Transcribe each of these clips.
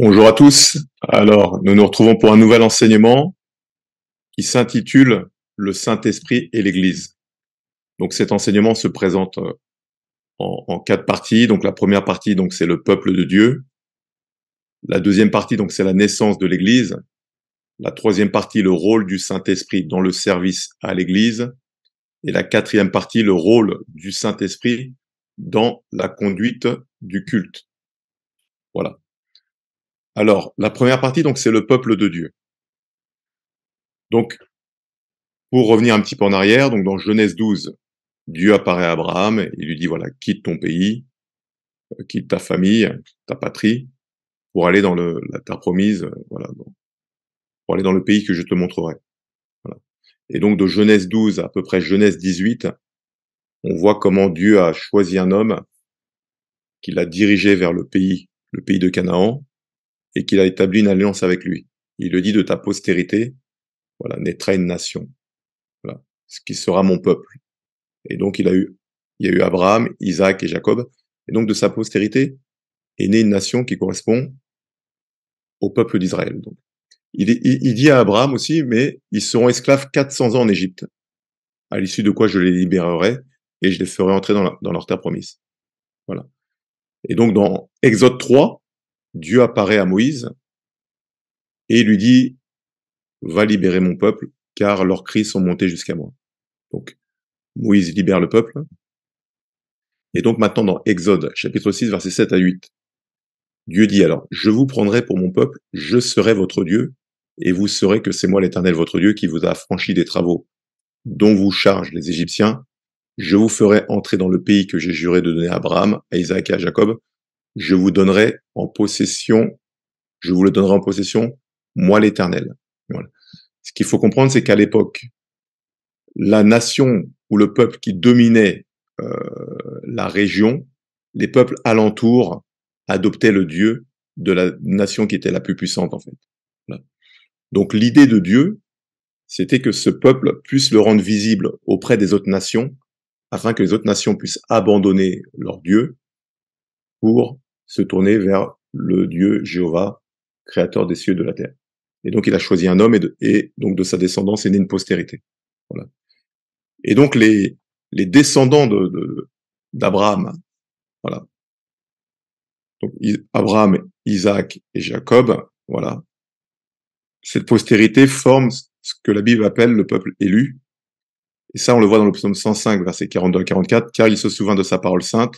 Bonjour à tous. Alors, nous nous retrouvons pour un nouvel enseignement qui s'intitule Le Saint-Esprit et l'Église. Donc, cet enseignement se présente euh, en, quatre parties. Donc, la première partie, donc, c'est le peuple de Dieu. La deuxième partie, donc, c'est la naissance de l'Église. La troisième partie, le rôle du Saint-Esprit dans le service à l'Église. Et la quatrième partie, le rôle du Saint-Esprit dans la conduite du culte. Voilà. Alors, la première partie, donc, c'est le peuple de Dieu. Donc, pour revenir un petit peu en arrière, donc dans Genèse 12, Dieu apparaît à Abraham et lui dit voilà, quitte ton pays, quitte ta famille, ta patrie, pour aller dans le, la terre promise, voilà, pour aller dans le pays que je te montrerai. Et donc de Genèse 12 à, peu près Genèse 18, on voit comment Dieu a choisi un homme qu'il a dirigé vers le pays, le pays de Canaan, et qu'il a établi une alliance avec lui. Il le dit de ta postérité, voilà, naîtra une nation, voilà, ce qui sera mon peuple. Et donc il a eu, il y a eu Abraham, Isaac et Jacob. Et donc de sa postérité est née une nation qui correspond au peuple d'Israël. Donc il, dit à Abraham aussi, mais ils seront esclaves 400 ans en Égypte, à l'issue de quoi je les libérerai et je les ferai entrer dans, dans leur terre promise. Voilà. Et donc dans Exode 3, Dieu apparaît à Moïse et lui dit, va libérer mon peuple, car leurs cris sont montés jusqu'à moi. Donc, Moïse libère le peuple. Et donc maintenant dans Exode, chapitre 6, versets 7 à 8, Dieu dit alors, je vous prendrai pour mon peuple, je serai votre Dieu, et vous saurez que c'est moi l'Éternel votre Dieu qui vous a franchi des travaux dont vous chargent les Égyptiens. Je vous ferai entrer dans le pays que j'ai juré de donner à Abraham, à Isaac et à Jacob, je vous donnerai en possession, je vous le donnerai en possession, moi l'Éternel. Ce qu'il faut comprendre, c'est qu'à l'époque, la nation ou le peuple qui dominait euh, la région, les peuples alentours adoptaient le Dieu de la nation qui était la plus puissante en fait. Donc l'idée de Dieu, c'était que ce peuple puisse le rendre visible auprès des autres nations, afin que les autres nations puissent abandonner leur Dieu pour se tourner vers le Dieu Jéhovah, créateur des cieux et de la terre. Et donc il a choisi un homme et, de, donc de sa descendance est née une postérité. Voilà. Et donc les, les descendants de d'Abraham, voilà. Donc Abraham, Isaac et Jacob, voilà. Cette postérité forme ce que la Bible appelle le peuple élu. Et ça, on le voit dans le psaume 105, verset 42 à 44, car il se souvint de sa parole sainte,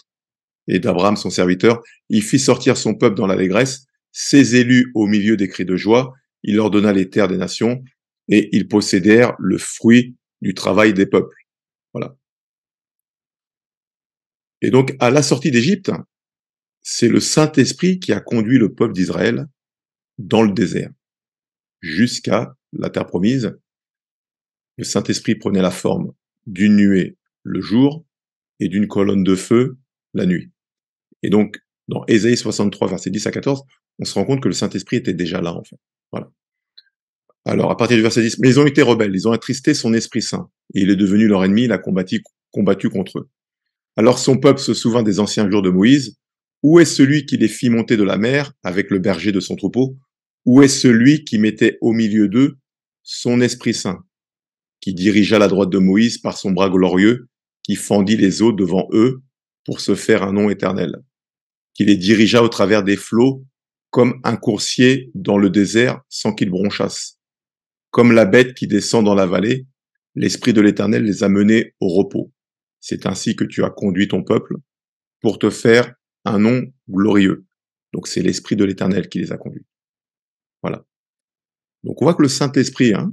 et d'Abraham son serviteur. Il fit sortir son peuple dans l'allégresse, ses élus au milieu des cris de joie, il leur donna les terres des nations, et ils possédèrent le fruit du travail des peuples. Voilà. Et donc, à la sortie d'Égypte, c'est le Saint-Esprit qui a conduit le peuple d'Israël dans le désert, jusqu'à la terre promise. Le Saint-Esprit prenait la forme d'une nuée le jour et d'une colonne de feu la nuit. Et donc, dans Ésaïe 63, verset 10 à 14, on se rend compte que le Saint-Esprit était déjà là, en fait. Voilà. Alors, à partir du verset 10, mais ils ont été rebelles, ils ont attristé son Esprit Saint, et il est devenu leur ennemi, il a combattu, combattu contre eux. Alors son peuple se souvint des anciens jours de Moïse, où est celui qui les fit monter de la mer avec le berger de son troupeau Où est celui qui mettait au milieu d'eux son Esprit Saint, qui dirigea la droite de Moïse par son bras glorieux, qui fendit les eaux devant eux pour se faire un nom éternel qui les dirigea au travers des flots comme un coursier dans le désert sans qu'ils bronchassent. Comme la bête qui descend dans la vallée, l'Esprit de l'Éternel les a menés au repos. C'est ainsi que tu as conduit ton peuple pour te faire un nom glorieux. Donc c'est l'Esprit de l'Éternel qui les a conduits. Voilà. Donc on voit que le Saint-Esprit, hein,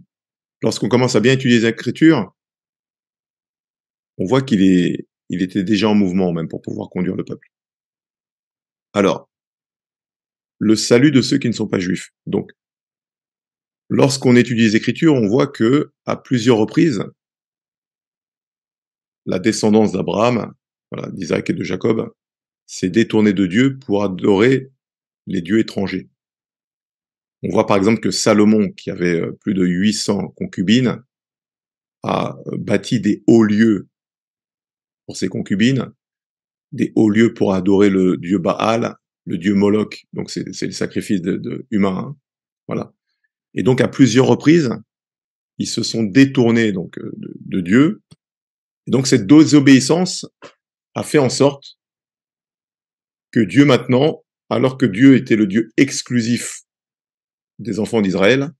lorsqu'on commence à bien étudier les Écritures, on voit qu'il est, il était déjà en mouvement même pour pouvoir conduire le peuple. Alors, le salut de ceux qui ne sont pas juifs. Donc, lorsqu'on étudie les Écritures, on voit que à plusieurs reprises, la descendance d'Abraham, d'Isaac et de Jacob, s'est détournée de Dieu pour adorer les dieux étrangers. On voit par exemple que Salomon, qui avait euh, plus de 800 concubines, a euh, bâti des hauts lieux pour ses concubines des hauts lieux pour adorer le dieu Baal, le dieu Moloch. Donc c'est le sacrifice de, de humains. Hein. Voilà. Et donc à plusieurs reprises, ils se sont détournés donc euh, de, Dieu. Et donc cette désobéissance a fait en sorte que Dieu maintenant, alors que Dieu était le Dieu exclusif des enfants d'Israël,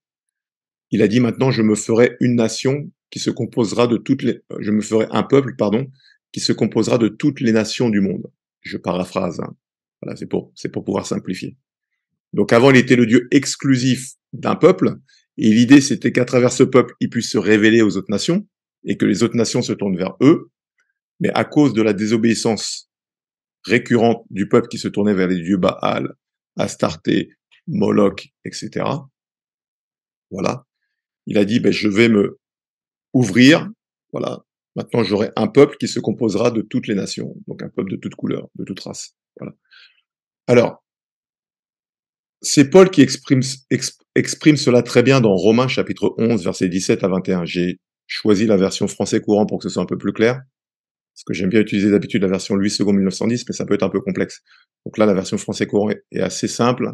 il a dit maintenant je me ferai une nation qui se composera de toutes les, je me ferai un peuple pardon qui se composera de toutes les nations du monde. Je paraphrase. Hein. Voilà, c'est pour, c'est pour pouvoir simplifier. Donc avant, il était le Dieu exclusif d'un peuple, et l'idée c'était qu'à travers ce peuple, il puisse se révéler aux autres nations, et que les autres nations se tournent vers eux. Mais à cause de la désobéissance récurrente du peuple qui se tournait vers les dieux Baal, Astarté, Moloch, etc. Voilà. Il a dit, ben, je vais me ouvrir, voilà, Maintenant, j'aurai un peuple qui se composera de toutes les nations, donc un peuple de toutes couleurs, de toutes races. Voilà. Alors, c'est Paul qui exprime, exprime cela très bien dans Romains chapitre 11, versets 17 à 21. J'ai choisi la version français courant pour que ce soit un peu plus clair, parce que j'aime bien utiliser d'habitude la version 8 secondes 1910, mais ça peut être un peu complexe. Donc là, la version français courant est assez simple.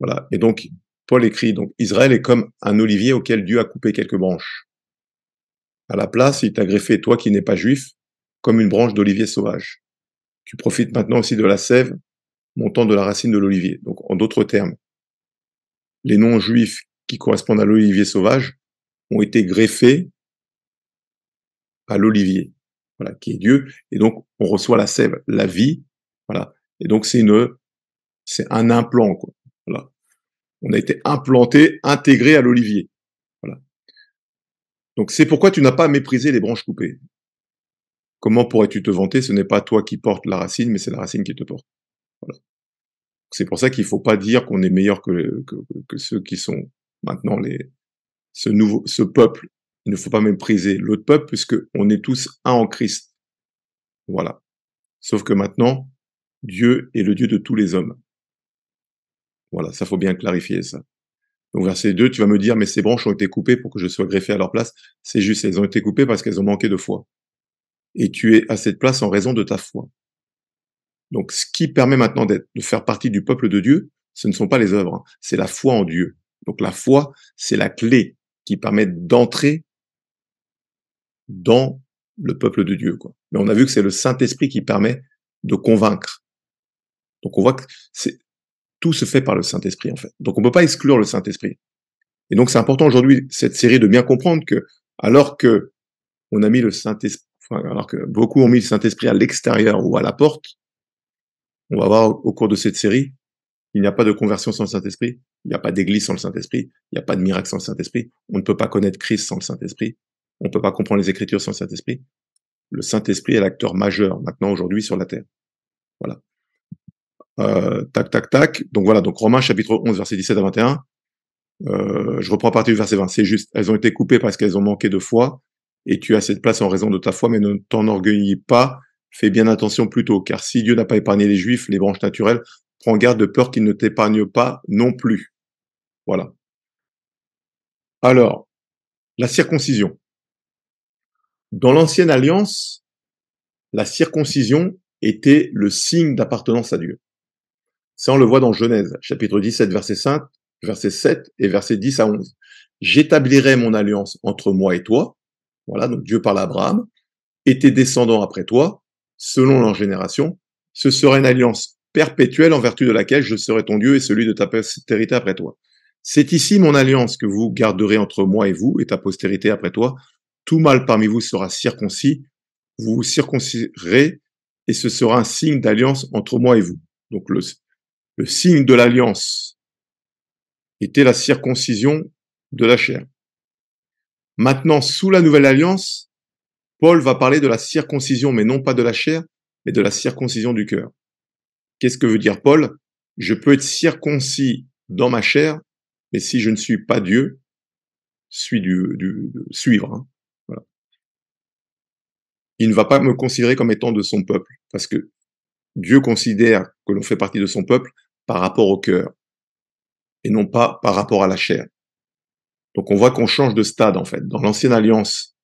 Voilà. Et donc, Paul écrit, donc, Israël est comme un olivier auquel Dieu a coupé quelques branches. À la place, il t'a greffé, toi qui n'es pas juif, comme une branche d'olivier sauvage. Tu profites maintenant aussi de la sève montant de la racine de l'olivier. Donc, en d'autres termes, les noms juifs qui correspondent à l'olivier sauvage ont été greffés à l'olivier, voilà, qui est Dieu. Et donc, on reçoit la sève, la vie, voilà. Et donc, c'est une, c'est un implant, quoi. On a été implanté, intégré à l'olivier. Donc c'est pourquoi tu n'as pas méprisé les branches coupées. Comment pourrais-tu te vanter Ce n'est pas toi qui portes la racine, mais c'est la racine qui te porte. C'est pour ça qu'il ne faut pas dire qu'on est meilleur que, que, ceux qui sont maintenant les, ce nouveau, ce peuple. Il ne faut pas mépriser l'autre peuple puisqu'on on est tous un en Christ. Voilà. Sauf que maintenant, Dieu est le Dieu de tous les hommes. Voilà, ça faut bien clarifier ça. Donc verset 2, tu vas me dire, mais ces branches ont été coupées pour que je sois greffé à leur place. C'est juste, elles ont été coupées parce qu'elles ont manqué de foi. Et tu es à cette place en raison de ta foi. Donc ce qui permet maintenant de faire partie du peuple de Dieu, ce ne sont pas les œuvres, hein. c'est la foi en Dieu. Donc la foi, c'est la clé qui permet d'entrer dans le peuple de Dieu. Mais on a vu que c'est le Saint-Esprit qui permet de convaincre. Donc on voit que c'est tout se fait par le Saint-Esprit, en fait. Donc, on ne peut pas exclure le Saint-Esprit. Et donc, c'est important aujourd'hui, cette série, de bien comprendre que, alors que on a mis le Saint-Esprit, alors que beaucoup ont mis le Saint-Esprit à l'extérieur ou à la porte, on va voir au cours de cette série, il n'y a pas de conversion sans le Saint-Esprit, il n'y a pas d'église sans le Saint-Esprit, il n'y a pas de miracle sans le Saint-Esprit, on ne peut pas connaître Christ sans le Saint-Esprit, on ne peut pas comprendre les Écritures sans le Saint-Esprit. Le Saint-Esprit est l'acteur majeur maintenant aujourd'hui sur la terre. Voilà. Euh, tac, tac, tac. Donc voilà, donc Romains chapitre 11, verset 17 à 21. Euh, je reprends à partir du verset 20. C'est juste, elles ont été coupées parce qu'elles ont manqué de foi, et tu as cette place en raison de ta foi, mais ne t'enorgueillis pas, fais bien attention plutôt, car si Dieu n'a pas épargné les Juifs, les branches naturelles, prends garde de peur qu'il ne t'épargne pas non plus. Voilà. Alors, la circoncision. Dans l'ancienne alliance, la circoncision était le signe d'appartenance à Dieu. Ça, on le voit dans Genèse, chapitre 17, verset 5, verset 7 et verset 10 à 11. J'établirai mon alliance entre moi et toi. Voilà, donc Dieu parle à Abraham et tes descendants après toi, selon leur génération. Ce sera une alliance perpétuelle en vertu de laquelle je serai ton Dieu et celui de ta postérité après toi. C'est ici mon alliance que vous garderez entre moi et vous et ta postérité après toi. Tout mal parmi vous sera circoncis, vous vous circoncirez et ce sera un signe d'alliance entre moi et vous. Donc le, le signe de l'alliance était la circoncision de la chair. Maintenant, sous la nouvelle alliance, Paul va parler de la circoncision, mais non pas de la chair, mais de la circoncision du cœur. Qu'est-ce que veut dire Paul Je peux être circoncis dans ma chair, mais si je ne suis pas Dieu, suis du, suivre. Hein. Il ne va pas me considérer comme étant de son peuple, parce que Dieu considère que l'on fait partie de son peuple, par rapport au cœur et non pas par rapport à la chair. Donc on voit qu'on change de stade en fait. Dans l'ancienne alliance,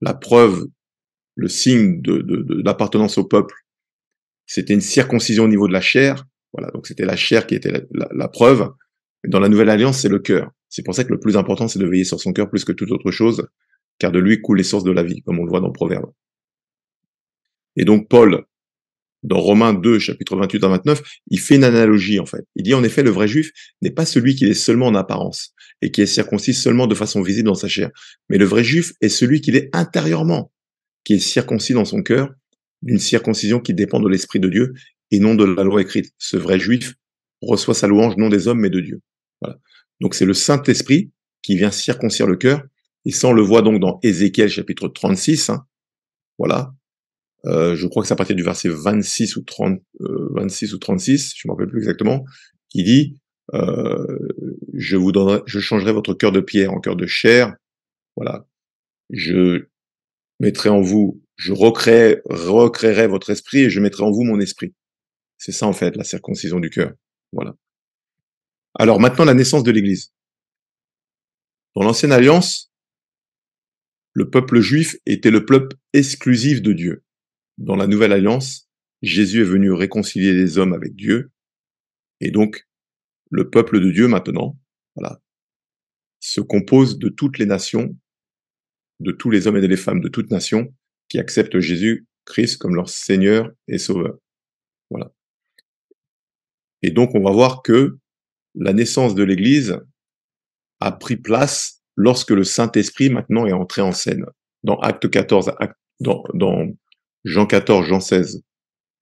la preuve, le signe de, l'appartenance au peuple, c'était une circoncision au niveau de la chair. Voilà, donc c'était la chair qui était la, preuve. Et dans la nouvelle alliance, c'est le cœur. C'est pour ça que le plus important, c'est de veiller sur son cœur plus que toute autre chose, car de lui coulent les sources de la vie, comme on le voit dans le Proverbe. Et donc Paul, dans Romains 2, chapitre 28 à 29, il fait une analogie en fait. Il dit en effet, le vrai juif n'est pas celui qui est seulement en apparence et qui est circoncis seulement de façon visible dans sa chair, mais le vrai juif est celui qui est intérieurement, qui est circoncis dans son cœur, d'une circoncision qui dépend de l'Esprit de Dieu et non de la loi écrite. Ce vrai juif reçoit sa louange non des hommes mais de Dieu. Voilà. Donc c'est le Saint-Esprit qui vient circoncire le cœur, et ça on le voit donc dans Ézéchiel chapitre 36, hein. voilà, euh, je crois que c'est à partir du verset 26 ou 30, 26 euh, ou 36, je ne me rappelle plus exactement, qui dit euh, je vous donnerai, je changerai votre cœur de pierre en cœur de chair. Voilà, je mettrai en vous, je recréerai, recréerai votre esprit et je mettrai en vous mon esprit. C'est ça en fait la circoncision du cœur. Voilà. Alors maintenant la naissance de l'Église. Dans l'ancienne alliance, le peuple juif était le peuple exclusif de Dieu dans la nouvelle alliance, Jésus est venu réconcilier les hommes avec Dieu. Et donc, le peuple de Dieu maintenant, voilà, se compose de toutes les nations, de tous les hommes et des femmes de toutes nations qui acceptent Jésus-Christ comme leur Seigneur et Sauveur. Voilà. Et donc, on va voir que la naissance de l'Église a pris place lorsque le Saint-Esprit maintenant est entré en scène. Dans Acte 14, dans, dans Jean 14, Jean 16,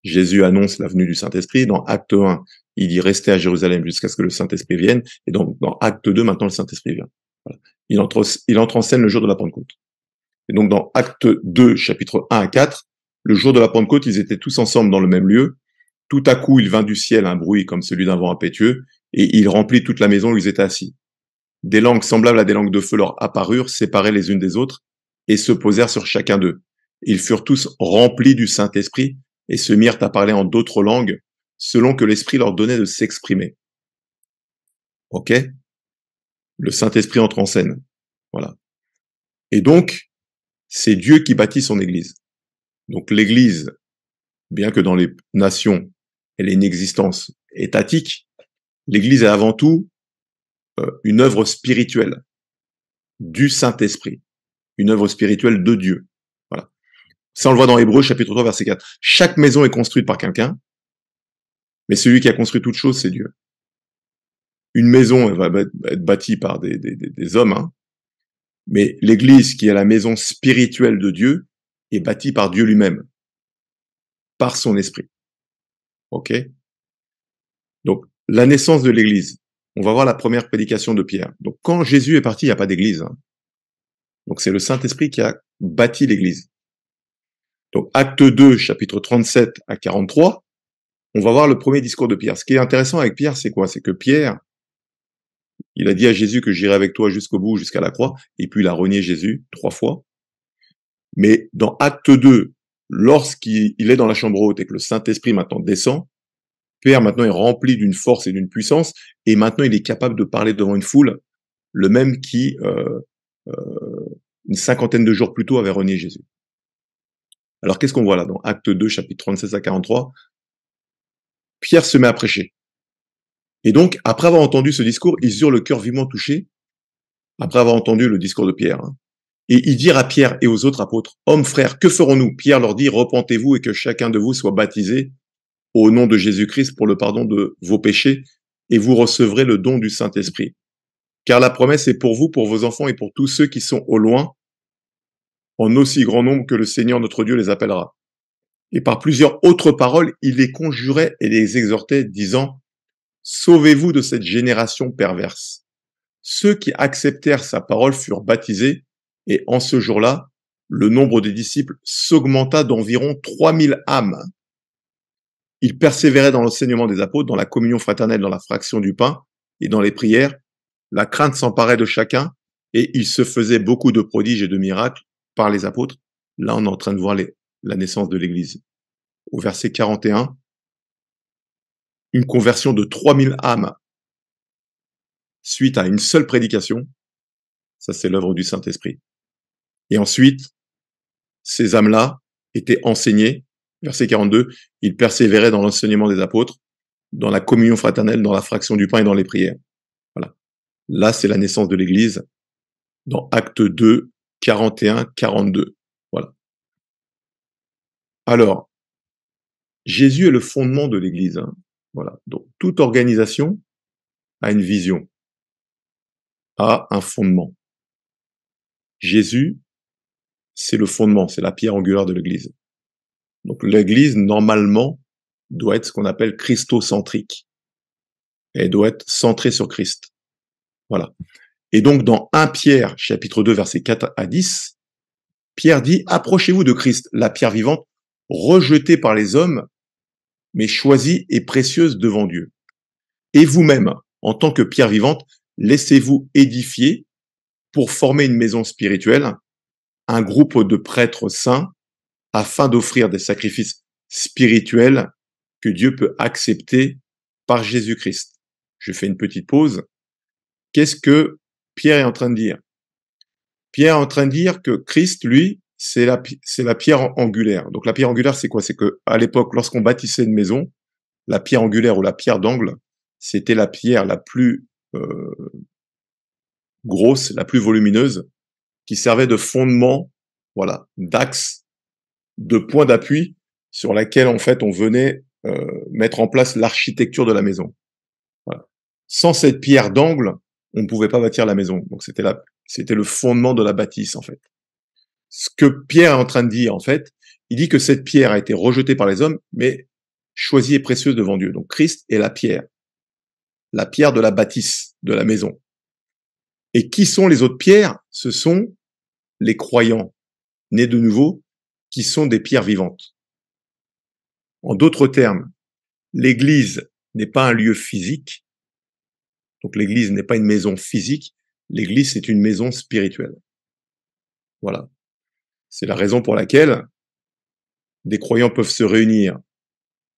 Jésus annonce la venue du Saint-Esprit. Dans Acte 1, il dit restez à Jérusalem jusqu'à ce que le Saint-Esprit vienne. Et donc dans Acte 2, maintenant le Saint-Esprit vient. Il, entre, il entre en scène le jour de la Pentecôte. Et donc dans Acte 2, chapitre 1 à 4, le jour de la Pentecôte, ils étaient tous ensemble dans le même lieu. Tout à coup, il vint du ciel un bruit comme celui d'un vent impétueux, et il remplit toute la maison où ils étaient assis. Des langues semblables à des langues de feu leur apparurent, séparées les unes des autres, et se posèrent sur chacun d'eux. Ils furent tous remplis du Saint-Esprit et se mirent à parler en d'autres langues selon que l'Esprit leur donnait de s'exprimer. OK Le Saint-Esprit entre en scène. Voilà. Et donc, c'est Dieu qui bâtit son Église. Donc l'Église, bien que dans les nations, elle ait une existence étatique, l'Église est avant tout euh, une œuvre spirituelle du Saint-Esprit, une œuvre spirituelle de Dieu. Ça, on le voit dans Hébreu, chapitre 3, verset 4. Chaque maison est construite par quelqu'un, mais celui qui a construit toute chose, c'est Dieu. Une maison elle va être bâtie par des, hommes, hein, mais l'Église, qui est la maison spirituelle de Dieu, est bâtie par Dieu lui-même, par son esprit. OK Donc, la naissance de l'Église. On va voir la première prédication de Pierre. Donc, quand Jésus est parti, il n'y a pas d'Église. Hein. Donc, c'est le Saint-Esprit qui a bâti l'Église. Donc acte 2, chapitre 37 à 43, on va voir le premier discours de Pierre. Ce qui est intéressant avec Pierre, c'est quoi C'est que Pierre, il a dit à Jésus que j'irai avec toi jusqu'au bout, jusqu'à la croix, et puis il a renié Jésus trois fois. Mais dans acte 2, lorsqu'il est dans la chambre haute et que le Saint-Esprit maintenant descend, Pierre maintenant est rempli d'une force et d'une puissance, et maintenant il est capable de parler devant une foule, le même qui, euh, euh, une cinquantaine de jours plus tôt, avait renié Jésus. Alors qu'est-ce qu'on voit là dans Acte 2, chapitre 36 à 43 Pierre se met à prêcher. Et donc, après avoir entendu ce discours, ils eurent le cœur vivement touché, après avoir entendu le discours de Pierre. Hein. Et ils dirent à Pierre et aux autres apôtres, Hommes frères, que ferons-nous Pierre leur dit, Repentez-vous et que chacun de vous soit baptisé au nom de Jésus-Christ pour le pardon de vos péchés, et vous recevrez le don du Saint-Esprit. Car la promesse est pour vous, pour vos enfants et pour tous ceux qui sont au loin, en aussi grand nombre que le Seigneur notre Dieu les appellera. Et par plusieurs autres paroles, il les conjurait et les exhortait, disant, Sauvez-vous de cette génération perverse. Ceux qui acceptèrent sa parole furent baptisés, et en ce jour-là, le nombre des disciples s'augmenta d'environ 3000 âmes. Ils persévéraient dans l'enseignement des apôtres, dans la communion fraternelle, dans la fraction du pain et dans les prières. La crainte s'emparait de chacun, et il se faisait beaucoup de prodiges et de miracles par les apôtres, là on est en train de voir la naissance de l'Église. Au verset 41, une conversion de 3000 âmes suite à une seule prédication, ça c'est l'œuvre du Saint-Esprit. Et ensuite, ces âmes-là étaient enseignées, verset 42, ils persévéraient dans l'enseignement des apôtres, dans la communion fraternelle, dans la fraction du pain et dans les prières. Voilà. Là, c'est la naissance de l'Église. Dans Acte 2, 41, 42. Voilà. Alors, Jésus est le fondement de l'Église. Hein. Voilà. Donc, toute organisation a une vision, a un fondement. Jésus, c'est le fondement, c'est la pierre angulaire de l'Église. Donc, l'Église, normalement, doit être ce qu'on appelle christocentrique. Elle doit être centrée sur Christ. Voilà. Et donc dans 1 Pierre chapitre 2 verset 4 à 10, Pierre dit, approchez-vous de Christ, la pierre vivante, rejetée par les hommes, mais choisie et précieuse devant Dieu. Et vous-même, en tant que pierre vivante, laissez-vous édifier pour former une maison spirituelle, un groupe de prêtres saints, afin d'offrir des sacrifices spirituels que Dieu peut accepter par Jésus-Christ. Je fais une petite pause. Qu'est-ce que Pierre est en train de dire. Pierre est en train de dire que Christ, lui, c'est la, c'est la pierre angulaire. Donc la pierre angulaire, c'est quoi C'est que à l'époque, lorsqu'on bâtissait une maison, la pierre angulaire ou la pierre d'angle, c'était la pierre la plus euh, grosse, la plus volumineuse, qui servait de fondement, voilà, d'axe, de point d'appui sur laquelle en fait on venait euh, mettre en place l'architecture de la maison. Sans cette pierre d'angle, on ne pouvait pas bâtir la maison. Donc c'était la, c'était le fondement de la bâtisse en fait. Ce que Pierre est en train de dire en fait, il dit que cette pierre a été rejetée par les hommes, mais choisie et précieuse devant Dieu. Donc Christ est la pierre, la pierre de la bâtisse, de la maison. Et qui sont les autres pierres Ce sont les croyants nés de nouveau, qui sont des pierres vivantes. En d'autres termes, l'Église n'est pas un lieu physique, donc l'Église n'est pas une maison physique, l'Église c'est une maison spirituelle. Voilà. C'est la raison pour laquelle des croyants peuvent se réunir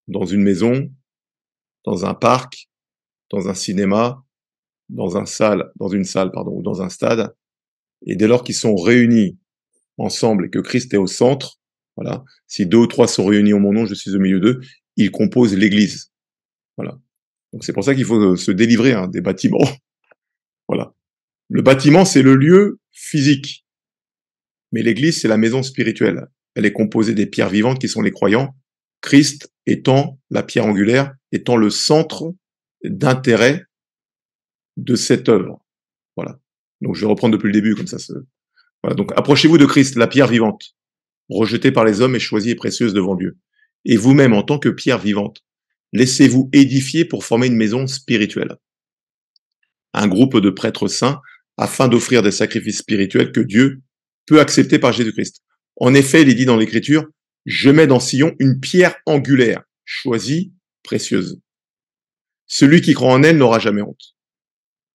dans une maison, dans un parc, dans un cinéma, dans un salle, dans une salle, pardon, ou dans un stade. Et dès lors qu'ils sont réunis ensemble et que Christ est au centre, voilà, si deux ou trois sont réunis au mon nom, je suis au milieu d'eux, ils composent l'Église. Voilà c'est pour ça qu'il faut euh, se délivrer hein, des bâtiments. voilà. Le bâtiment, c'est le lieu physique. Mais l'église, c'est la maison spirituelle. Elle est composée des pierres vivantes qui sont les croyants, Christ étant la pierre angulaire, étant le centre d'intérêt de cette œuvre. Voilà. Donc je vais reprendre depuis le début comme ça. Voilà. Donc approchez-vous de Christ, la pierre vivante, rejetée par les hommes et choisie et précieuse devant Dieu. Et vous-même en tant que pierre vivante, Laissez-vous édifier pour former une maison spirituelle. Un groupe de prêtres saints afin d'offrir des sacrifices spirituels que Dieu peut accepter par Jésus-Christ. En effet, il est dit dans l'Écriture, je mets dans Sion une pierre angulaire, choisie, précieuse. Celui qui croit en elle n'aura jamais honte.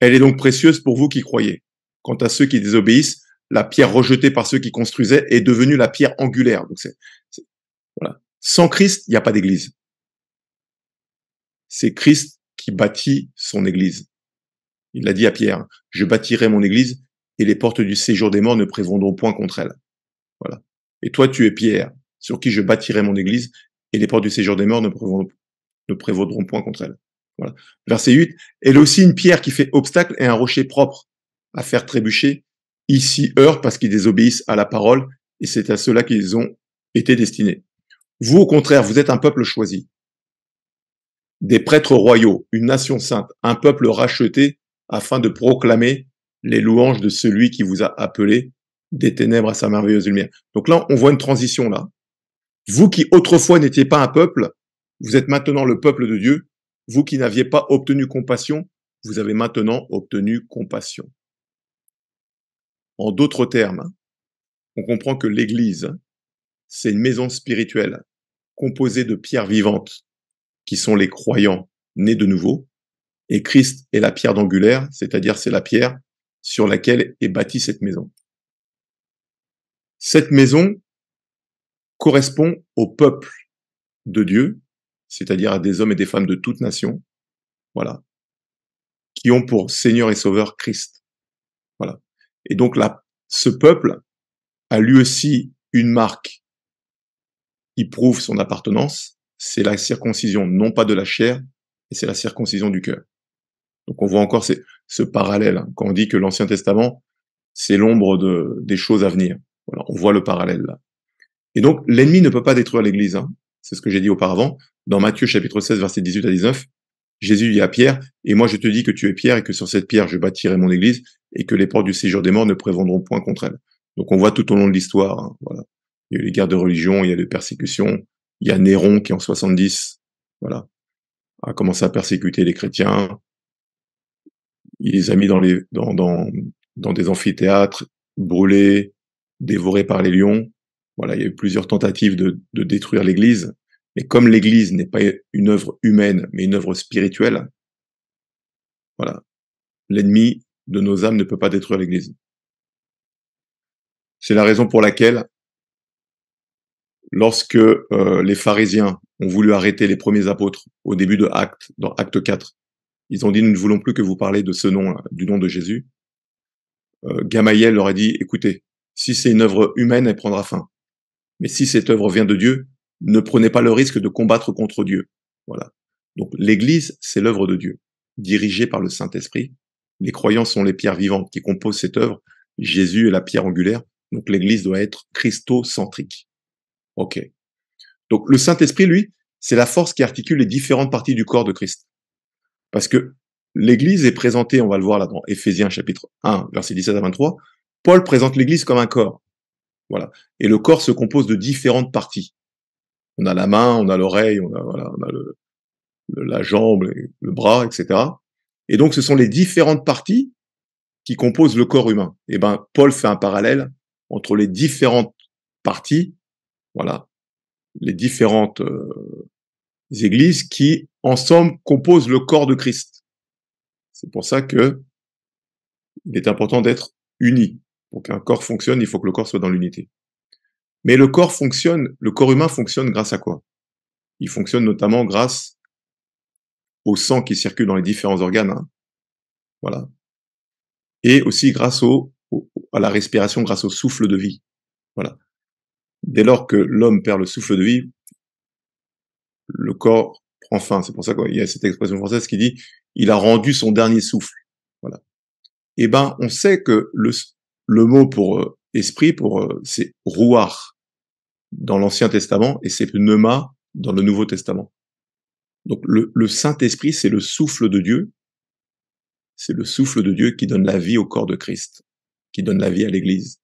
Elle est donc précieuse pour vous qui croyez. Quant à ceux qui désobéissent, la pierre rejetée par ceux qui construisaient est devenue la pierre angulaire. Donc c'est, voilà. Sans Christ, il n'y a pas d'église c'est Christ qui bâtit son Église. Il l'a dit à Pierre, je bâtirai mon Église et les portes du séjour des morts ne prévendront point contre elle. Voilà. Et toi, tu es Pierre, sur qui je bâtirai mon Église et les portes du séjour des morts ne prévaudront, ne prévaudront point contre elle. Voilà. Verset 8, elle est aussi une pierre qui fait obstacle et un rocher propre à faire trébucher. Ici, heurt parce qu'ils désobéissent à la parole et c'est à cela qu'ils ont été destinés. Vous, au contraire, vous êtes un peuple choisi, des prêtres royaux, une nation sainte, un peuple racheté, afin de proclamer les louanges de celui qui vous a appelé des ténèbres à sa merveilleuse lumière. Donc là, on voit une transition là. Vous qui autrefois n'étiez pas un peuple, vous êtes maintenant le peuple de Dieu. Vous qui n'aviez pas obtenu compassion, vous avez maintenant obtenu compassion. En d'autres termes, on comprend que l'Église, c'est une maison spirituelle composée de pierres vivantes qui sont les croyants nés de nouveau, et Christ est la pierre d'angulaire, c'est-à-dire c'est la pierre sur laquelle est bâtie cette maison. Cette maison correspond au peuple de Dieu, c'est-à-dire à des hommes et des femmes de toutes nations, voilà, qui ont pour Seigneur et Sauveur Christ. Voilà. Et donc là, ce peuple a lui aussi une marque. Il prouve son appartenance, c'est la circoncision non pas de la chair, et c'est la circoncision du cœur. Donc on voit encore ce parallèle hein. quand on dit que l'Ancien Testament, c'est l'ombre des choses à venir. Voilà, on voit le parallèle là. Et donc l'ennemi ne peut pas détruire l'Église. Hein. C'est ce que j'ai dit auparavant. Dans Matthieu chapitre 16, verset 18 à 19, Jésus dit à Pierre, et moi je te dis que tu es Pierre et que sur cette pierre je bâtirai mon Église et que les portes du séjour des morts ne prévendront point contre elle. Donc on voit tout au long de l'histoire, hein, voilà. Il y a eu les guerres de religion, il y a eu les persécutions, il y a Néron qui en 70, voilà, a commencé à persécuter les chrétiens. Il les a mis dans les dans dans, dans des amphithéâtres, brûlés, dévorés par les lions. Voilà, il y a eu plusieurs tentatives de, de détruire l'Église. Mais comme l'Église n'est pas une œuvre humaine, mais une œuvre spirituelle, voilà, l'ennemi de nos âmes ne peut pas détruire l'Église. C'est la raison pour laquelle lorsque euh, les pharisiens ont voulu arrêter les premiers apôtres au début de Acte, dans Acte 4, ils ont dit nous ne voulons plus que vous parlez de ce nom, euh, du nom de Jésus. Euh, Gamaliel leur a dit écoutez, si c'est une œuvre humaine, elle prendra fin. Mais si cette œuvre vient de Dieu, ne prenez pas le risque de combattre contre Dieu. Voilà. Donc l'Église, c'est l'œuvre de Dieu, dirigée par le Saint-Esprit. Les croyants sont les pierres vivantes qui composent cette œuvre. Jésus est la pierre angulaire. Donc l'Église doit être christocentrique. Ok. Donc le Saint-Esprit, lui, c'est la force qui articule les différentes parties du corps de Christ. Parce que l'Église est présentée, on va le voir là dans Ephésiens chapitre 1, verset 17 à 23, Paul présente l'Église comme un corps. Voilà. Et le corps se compose de différentes parties. On a la main, on a l'oreille, on a, voilà, on a la jambe, le bras, etc. Et donc ce sont les différentes parties qui composent le corps humain. Et eh ben Paul fait un parallèle entre les différentes parties voilà, les différentes euh, églises qui, ensemble, composent le corps de Christ. C'est pour ça que il est important d'être uni. Pour qu'un corps fonctionne, il faut que le corps soit dans l'unité. Mais le corps fonctionne, le corps humain fonctionne grâce à quoi Il fonctionne notamment grâce au sang qui circule dans les différents organes. Hein. Voilà. Et aussi grâce au, à la respiration, grâce au souffle de vie. Voilà. Dès lors que l'homme perd le souffle de vie, le corps prend fin. C'est pour ça qu'il y a cette expression française qui dit il a rendu son dernier souffle. Voilà. Eh ben, on sait que le, mot pour euh, esprit, pour euh, c'est rouar dans l'Ancien Testament et c'est pneuma dans le Nouveau Testament. Donc le Saint-Esprit, c'est le souffle de Dieu. C'est le souffle de Dieu qui donne la vie au corps de Christ, qui donne la vie à l'Église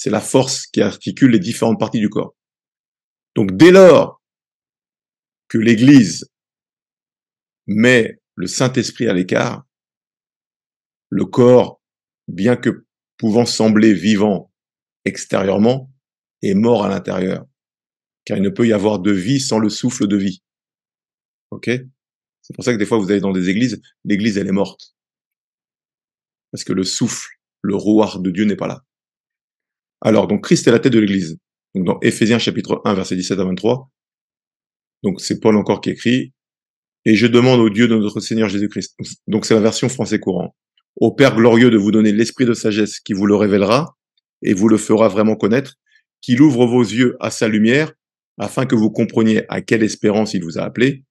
c'est la force qui articule les différentes parties du corps. Donc dès lors que l'Église met le Saint-Esprit à l'écart, le corps, bien que pouvant sembler vivant extérieurement, est mort à l'intérieur, car il ne peut y avoir de vie sans le souffle de vie. Ok C'est pour ça que des fois vous allez dans des églises, l'église elle est morte, parce que le souffle, le rouard de Dieu n'est pas là. Alors, donc Christ est la tête de l'Église. dans Éphésiens chapitre 1, verset 17 à 23, donc c'est Paul encore qui écrit, et je demande au Dieu de notre Seigneur Jésus-Christ, donc c'est la version français courant, au Père glorieux de vous donner l'esprit de sagesse qui vous le révélera et vous le fera vraiment connaître, qu'il ouvre vos yeux à sa lumière, afin que vous compreniez à quelle espérance il vous a appelé,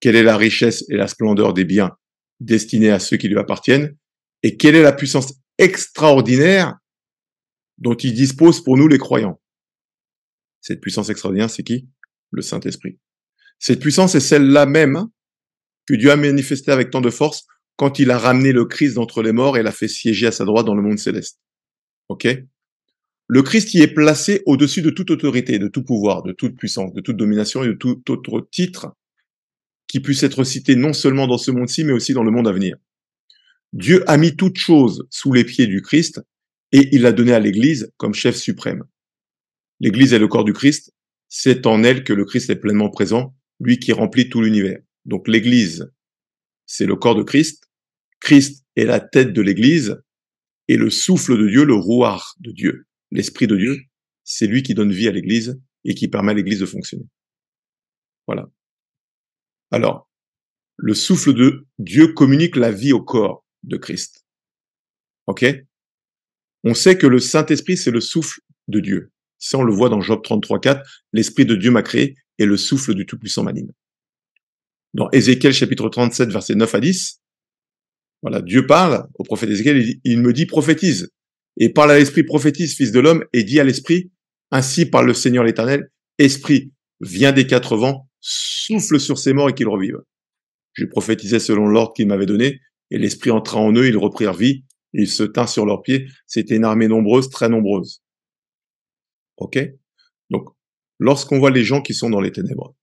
quelle est la richesse et la splendeur des biens destinés à ceux qui lui appartiennent, et quelle est la puissance extraordinaire dont il dispose pour nous les croyants. Cette puissance extraordinaire, c'est qui Le Saint-Esprit. Cette puissance est celle-là même que Dieu a manifestée avec tant de force quand il a ramené le Christ d'entre les morts et l'a fait siéger à sa droite dans le monde céleste. Ok Le Christ y est placé au-dessus de toute autorité, de tout pouvoir, de toute puissance, de toute domination et de tout autre titre qui puisse être cité non seulement dans ce monde-ci, mais aussi dans le monde à venir. Dieu a mis toute chose sous les pieds du Christ et il l'a donné à l'Église comme chef suprême. L'Église est le corps du Christ, c'est en elle que le Christ est pleinement présent, lui qui remplit tout l'univers. Donc l'Église, c'est le corps de Christ, Christ est la tête de l'Église, et le souffle de Dieu, le roi de Dieu, l'Esprit de Dieu, c'est lui qui donne vie à l'Église et qui permet à l'Église de fonctionner. Voilà. Alors, le souffle de Dieu communique la vie au corps de Christ. OK on sait que le Saint-Esprit, c'est le souffle de Dieu. Ça, on le voit dans Job 33, L'Esprit de Dieu m'a créé et le souffle du Tout-Puissant m'anime. Dans Ézéchiel chapitre 37, versets 9 à 10, voilà, Dieu parle au prophète Ézéchiel, il, me dit prophétise. Et parle à l'Esprit, prophétise, fils de l'homme, et dit à l'Esprit, ainsi parle le Seigneur l'Éternel, Esprit, viens des quatre vents, souffle sur ces morts et qu'ils revivent. Je prophétisais selon l'ordre qu'il m'avait donné, et l'Esprit entra en eux, ils reprirent vie, ils se tint sur leurs pieds. C'était une armée nombreuse, très nombreuse. OK Donc, lorsqu'on voit les gens qui sont dans les ténèbres,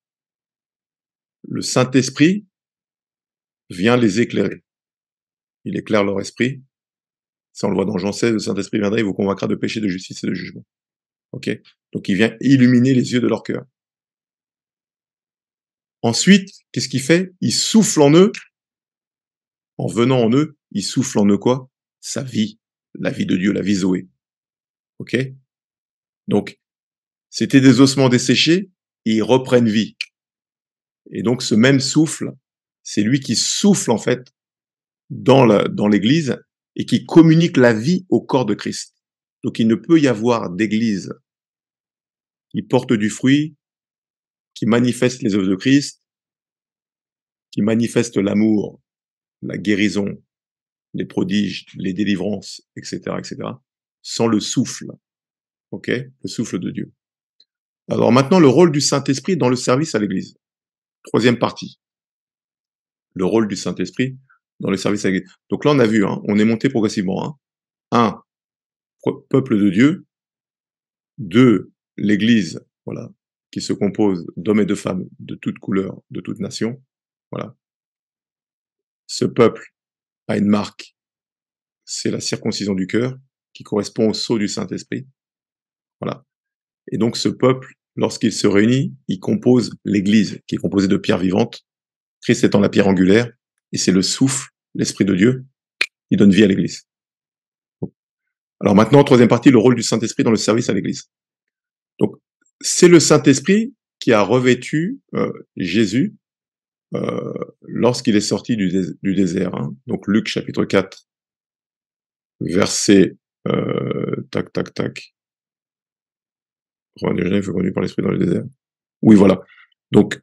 le Saint-Esprit vient les éclairer. Il éclaire leur esprit. Ça, on le voit dans Jean 16, le Saint-Esprit viendra, il vous convaincra de péché, de justice et de jugement. OK Donc, il vient illuminer les yeux de leur cœur. Ensuite, qu'est-ce qu'il fait Il souffle en eux. En venant en eux, il souffle en eux quoi sa vie, la vie de Dieu, la vie Zoé. OK Donc, c'était des ossements desséchés, et ils reprennent vie. Et donc, ce même souffle, c'est lui qui souffle, en fait, dans l'église dans et qui communique la vie au corps de Christ. Donc, il ne peut y avoir d'église qui porte du fruit, qui manifeste les œuvres de Christ, qui manifeste l'amour, la guérison, les prodiges, les délivrances, etc., etc., sans le souffle, ok, le souffle de Dieu. Alors maintenant, le rôle du Saint-Esprit dans le service à l'Église. Troisième partie. Le rôle du Saint-Esprit dans le service à l'Église. Donc là, on a vu, hein, on est monté progressivement. Hein. Un, peuple de Dieu. Deux, l'Église, voilà, qui se compose d'hommes et de femmes de toutes couleurs, de toutes nations. Voilà. Ce peuple à une marque, c'est la circoncision du cœur, qui correspond au sceau du Saint-Esprit. Voilà. Et donc ce peuple, lorsqu'il se réunit, il compose l'Église, qui est composée de pierres vivantes, Christ étant la pierre angulaire, et c'est le souffle, l'Esprit de Dieu, qui donne vie à l'Église. Alors maintenant, troisième partie, le rôle du Saint-Esprit dans le service à l'Église. Donc, c'est le Saint-Esprit qui a revêtu euh, Jésus euh, lorsqu'il est sorti du, désert. Hein. Donc Luc chapitre 4, verset euh, tac tac tac. Genève fut conduit par l'esprit dans le désert. Oui, voilà. Donc,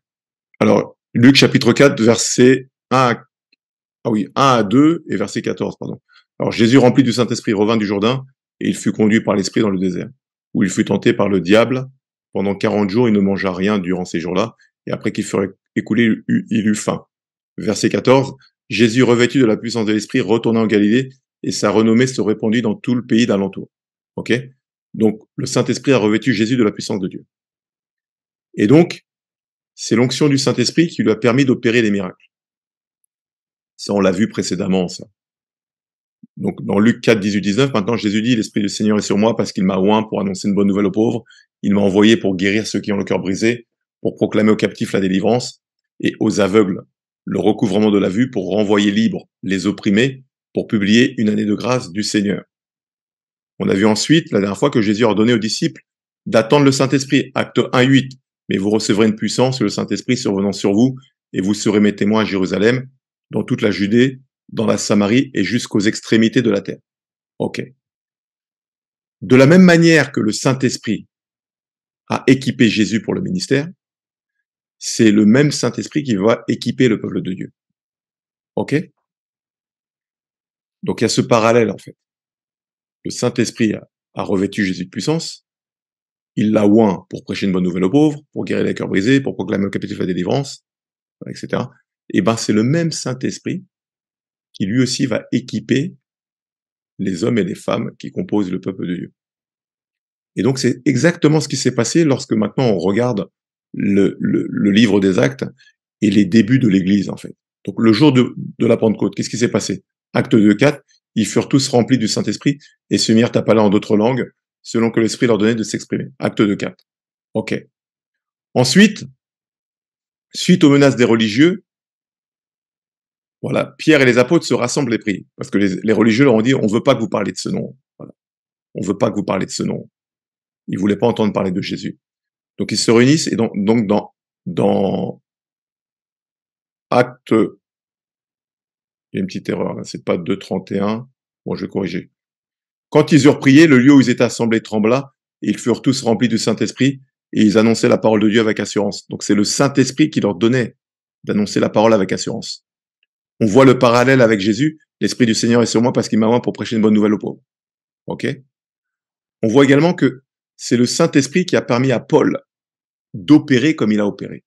alors Luc chapitre 4, verset 1 à, ah oui, 1 à 2 et verset 14, pardon. Alors Jésus rempli du Saint-Esprit revint du Jourdain et il fut conduit par l'esprit dans le désert, où il fut tenté par le diable pendant 40 jours, il ne mangea rien durant ces jours-là, et après qu'il ferait écoulé, il eut faim. Verset 14, Jésus revêtu de la puissance de l'Esprit retourna en Galilée et sa renommée se répandit dans tout le pays d'alentour. Ok Donc le Saint-Esprit a revêtu Jésus de la puissance de Dieu. Et donc, c'est l'onction du Saint-Esprit qui lui a permis d'opérer les miracles. Ça, on l'a vu précédemment, ça. Donc, dans Luc 4, 18, 19, maintenant, Jésus dit, l'Esprit du Seigneur est sur moi parce qu'il m'a oint pour annoncer une bonne nouvelle aux pauvres. Il m'a envoyé pour guérir ceux qui ont le cœur brisé, pour proclamer aux captifs la délivrance et aux aveugles le recouvrement de la vue pour renvoyer libres les opprimés, pour publier une année de grâce du Seigneur. On a vu ensuite, la dernière fois, que Jésus a ordonné aux disciples d'attendre le Saint-Esprit, acte 1.8, mais vous recevrez une puissance, le Saint-Esprit survenant sur vous, et vous serez mes témoins à Jérusalem, dans toute la Judée, dans la Samarie et jusqu'aux extrémités de la terre. Ok. De la même manière que le Saint-Esprit a équipé Jésus pour le ministère, c'est le même Saint-Esprit qui va équiper le peuple de Dieu. OK Donc il y a ce parallèle en fait. Le Saint-Esprit a, revêtu Jésus de puissance, il l'a oint pour prêcher une bonne nouvelle aux pauvres, pour guérir les cœurs brisés, pour proclamer le capitaine de la délivrance, etc. Et eh ben c'est le même Saint-Esprit qui lui aussi va équiper les hommes et les femmes qui composent le peuple de Dieu. Et donc c'est exactement ce qui s'est passé lorsque maintenant on regarde le, livre des actes et les débuts de l'Église, en fait. Donc le jour de, la Pentecôte, qu'est-ce qui s'est passé Acte 2, 4, ils furent tous remplis du Saint-Esprit et se mirent à parler en d'autres langues, selon que l'Esprit leur donnait de s'exprimer. Acte 2, 4. OK. Ensuite, suite aux menaces des religieux, voilà, Pierre et les apôtres se rassemblent et prient, parce que les, religieux leur ont dit, on ne veut pas que vous parliez de ce nom. On ne veut pas que vous parliez de ce nom. Ils voulaient pas entendre parler de Jésus. Donc ils se réunissent et donc, donc dans, dans acte, il y a une petite erreur, c'est pas 2.31, bon je vais corriger. Quand ils eurent prié, le lieu où ils étaient assemblés trembla, et ils furent tous remplis du Saint-Esprit, et ils annonçaient la parole de Dieu avec assurance. Donc c'est le Saint-Esprit qui leur donnait d'annoncer la parole avec assurance. On voit le parallèle avec Jésus, l'Esprit du Seigneur est sur moi parce qu'il m'a envoyé pour prêcher une bonne nouvelle aux pauvres. Ok On voit également que c'est le Saint-Esprit qui a permis à Paul d'opérer comme il a opéré.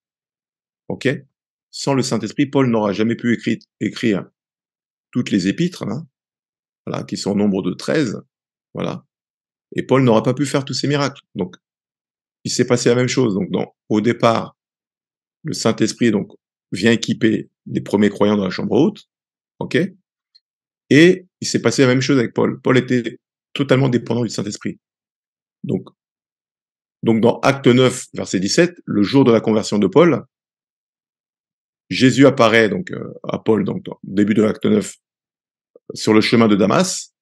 OK Sans le Saint-Esprit, Paul n'aura jamais pu écrire, écrire toutes les épîtres, hein, voilà, qui sont au nombre de 13. Voilà. Et Paul n'aura pas pu faire tous ces miracles. Donc, il s'est passé la même chose. Donc, au départ, le Saint-Esprit donc vient équiper les premiers croyants dans la chambre haute. OK Et il s'est passé la même chose avec Paul. Paul était totalement dépendant du Saint-Esprit. Donc, donc dans Acte 9, verset 17, le jour de la conversion de Paul, Jésus apparaît donc euh, à Paul, donc au début de l'acte 9, sur le chemin de Damas.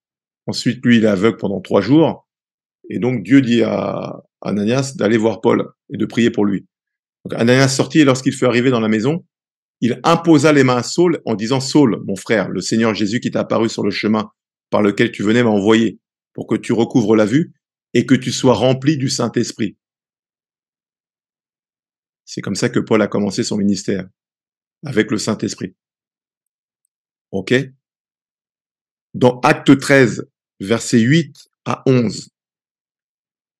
Ensuite, lui, il est aveugle pendant trois jours. Et donc, Dieu dit à Ananias d'aller voir Paul et de prier pour lui. Donc, Ananias sortit et lorsqu'il fut arrivé dans la maison, il imposa les mains à Saul en disant, Saul, mon frère, le Seigneur Jésus qui t'a apparu sur le chemin par lequel tu venais m'envoyer pour que tu recouvres la vue et que tu sois rempli du Saint-Esprit. C'est comme ça que Paul a commencé son ministère, avec le Saint-Esprit. OK Dans Acte 13, versets 8 à 11,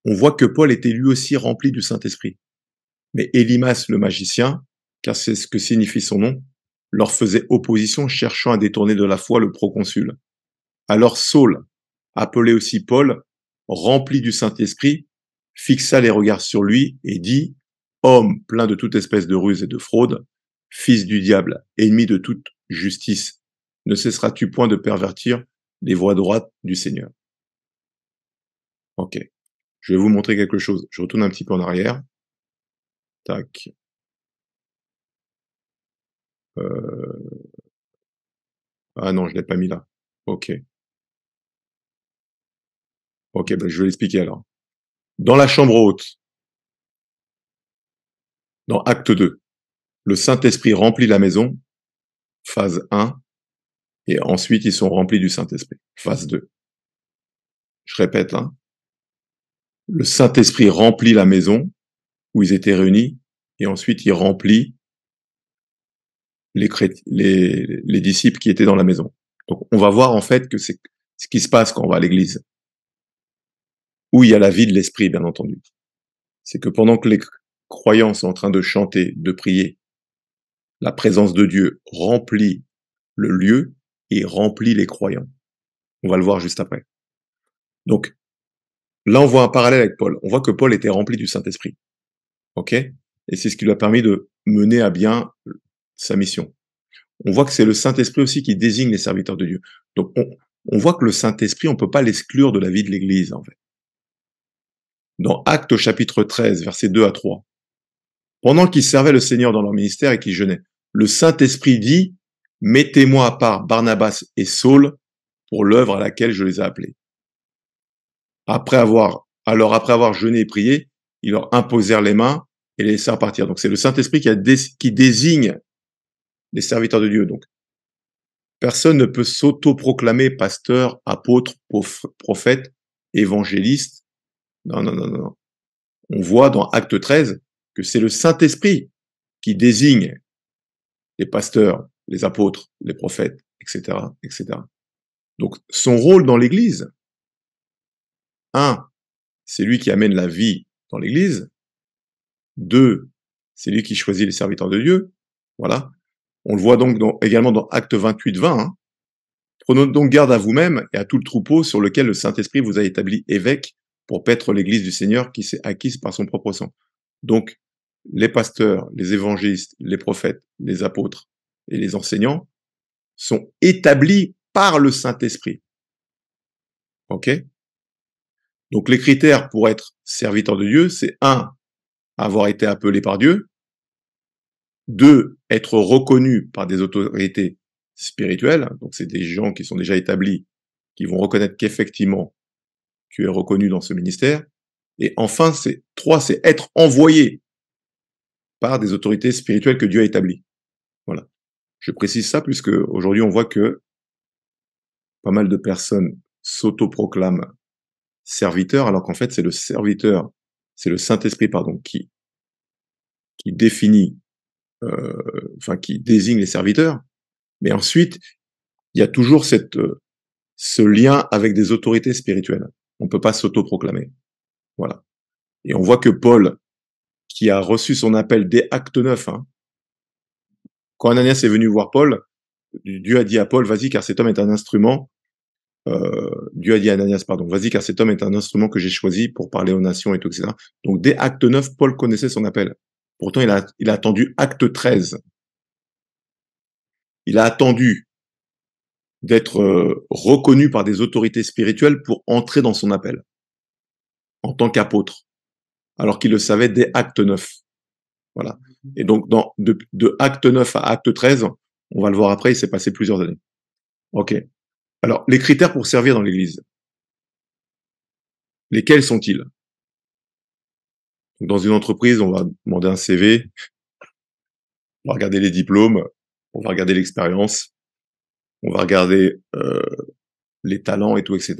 on voit que Paul était lui aussi rempli du Saint-Esprit. Mais Elimas, le magicien, car c'est ce que signifie son nom, leur faisait opposition cherchant à détourner de la foi le proconsul. Alors Saul, appelé aussi Paul, rempli du Saint-Esprit, fixa les regards sur lui et dit, Homme plein de toute espèce de ruse et de fraude, fils du diable, ennemi de toute justice, ne cesseras-tu point de pervertir les voies droites du Seigneur Ok. Je vais vous montrer quelque chose. Je retourne un petit peu en arrière. Tac. Euh... Ah non, je l'ai pas mis là. Ok. Ok, ben je vais l'expliquer alors. Dans la chambre haute, dans acte 2, le Saint-Esprit remplit la maison, phase 1, et ensuite ils sont remplis du Saint-Esprit, phase 2. Je répète, hein, le Saint-Esprit remplit la maison où ils étaient réunis, et ensuite il remplit les, les, les disciples qui étaient dans la maison. Donc on va voir en fait que c'est ce qui se passe quand on va à l'église où il y a la vie de l'esprit, bien entendu. C'est que pendant que les croyants sont en train de chanter, de prier, la présence de Dieu remplit le lieu et remplit les croyants. On va le voir juste après. Donc, là, on voit un parallèle avec Paul. On voit que Paul était rempli du Saint-Esprit. OK Et c'est ce qui lui a permis de mener à bien sa mission. On voit que c'est le Saint-Esprit aussi qui désigne les serviteurs de Dieu. Donc, on, on voit que le Saint-Esprit, on ne peut pas l'exclure de la vie de l'Église, en fait dans Actes chapitre 13, versets 2 à 3. Pendant qu'ils servaient le Seigneur dans leur ministère et qu'ils jeûnaient, le Saint-Esprit dit, Mettez-moi à part Barnabas et Saul pour l'œuvre à laquelle je les ai appelés. Après avoir, alors après avoir jeûné et prié, ils leur imposèrent les mains et les laissèrent partir. Donc c'est le Saint-Esprit qui, qui désigne les serviteurs de Dieu. Donc personne ne peut s'auto-proclamer pasteur, apôtre, prophète, évangéliste non, non, non, non. On voit dans Acte 13 que c'est le Saint-Esprit qui désigne les pasteurs, les apôtres, les prophètes, etc., etc. Donc, son rôle dans l'Église, un, c'est lui qui amène la vie dans l'Église. Deux, c'est lui qui choisit les serviteurs de Dieu. Voilà. On le voit donc également dans Acte 28, 20. Hein. Prenons donc garde à vous-même et à tout le troupeau sur lequel le Saint-Esprit vous a établi évêque pour paître l'Église du Seigneur qui s'est acquise par son propre sang. Donc, les pasteurs, les évangélistes, les prophètes, les apôtres et les enseignants sont établis par le Saint-Esprit. OK Donc les critères pour être serviteur de Dieu, c'est un, avoir été appelé par Dieu, 2. être reconnu par des autorités spirituelles, donc c'est des gens qui sont déjà établis, qui vont reconnaître qu'effectivement tu es reconnu dans ce ministère. Et enfin, c'est trois, c'est être envoyé par des autorités spirituelles que Dieu a établies. Voilà. Je précise ça puisque aujourd'hui on voit que pas mal de personnes s'autoproclament serviteurs alors qu'en fait c'est le serviteur, c'est le Saint-Esprit pardon qui qui définit, euh, enfin qui désigne les serviteurs. Mais ensuite, il y a toujours cette, euh, ce lien avec des autorités spirituelles. On ne peut pas s'autoproclamer. Voilà. Et on voit que Paul, qui a reçu son appel dès acte 9, hein, quand Ananias est venu voir Paul, Dieu a dit à Paul, vas-y, car cet homme est un instrument. Euh, Dieu a dit à Ananias, pardon, vas-y, car cet homme est un instrument que j'ai choisi pour parler aux nations et tout, etc. Donc, dès acte 9, Paul connaissait son appel. Pourtant, il a, il a attendu acte 13. Il a attendu d'être euh, reconnu par des autorités spirituelles pour entrer dans son appel en tant qu'apôtre, alors qu'il le savait dès Acte 9. Voilà. Et donc, dans, de, de, Acte 9 à Acte 13, on va le voir après, il s'est passé plusieurs années. OK. Alors, les critères pour servir dans l'Église, lesquels sont-ils Dans une entreprise, on va demander un CV, on va regarder les diplômes, on va regarder l'expérience, on va regarder euh, les talents et tout, etc.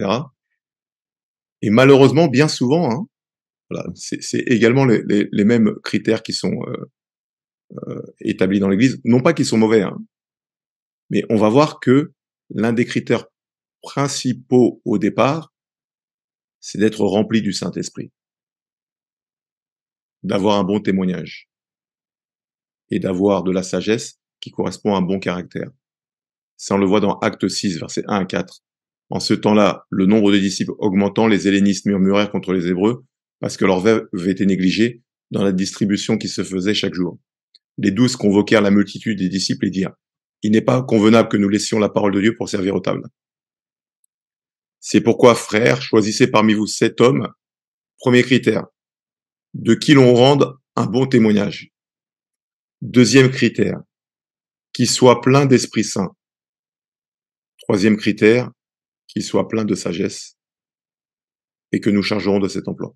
Et malheureusement, bien souvent, hein, voilà, c'est également les, mêmes critères qui sont euh, euh, établis dans l'Église. Non pas qu'ils sont mauvais, hein, mais on va voir que l'un des critères principaux au départ, c'est d'être rempli du Saint-Esprit, d'avoir un bon témoignage et d'avoir de la sagesse qui correspond à un bon caractère. Ça, on le voit dans Acte 6, versets 1 à 4. En ce temps-là, le nombre de disciples augmentant, les hellénistes murmurèrent contre les Hébreux parce que leur veuve été négligée dans la distribution qui se faisait chaque jour. Les douze convoquèrent la multitude des disciples et dirent Il n'est pas convenable que nous laissions la parole de Dieu pour servir aux tables. C'est pourquoi, frères, choisissez parmi vous sept hommes. Premier critère, de qui l'on rende un bon témoignage. Deuxième critère, qui soit plein d'Esprit Saint. Troisième critère, qu'il soit plein de sagesse et que nous chargerons de cet emploi.